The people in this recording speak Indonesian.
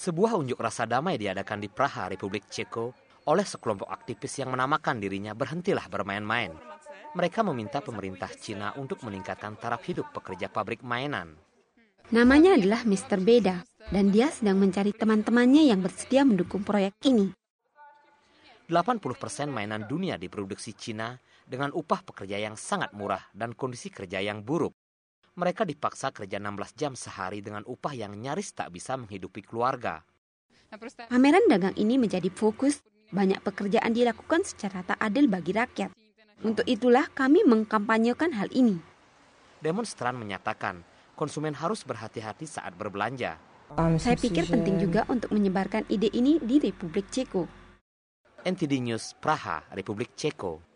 Sebuah unjuk rasa damai diadakan di Praha, Republik Ceko, oleh sekelompok aktivis yang menamakan dirinya berhentilah bermain-main. Mereka meminta pemerintah Cina untuk meningkatkan taraf hidup pekerja pabrik mainan. Namanya adalah Mr. Beda, dan dia sedang mencari teman-temannya yang bersedia mendukung proyek ini. 80% mainan dunia diproduksi Cina dengan upah pekerja yang sangat murah dan kondisi kerja yang buruk mereka dipaksa kerja 16 jam sehari dengan upah yang nyaris tak bisa menghidupi keluarga. Nah, Pameran dagang ini menjadi fokus, banyak pekerjaan dilakukan secara tak adil bagi rakyat. Untuk itulah kami mengkampanyekan hal ini. Demonstran menyatakan, konsumen harus berhati-hati saat berbelanja. Um, Saya pikir penting juga untuk menyebarkan ide ini di Republik Ceko. NTD News Praha, Republik Ceko.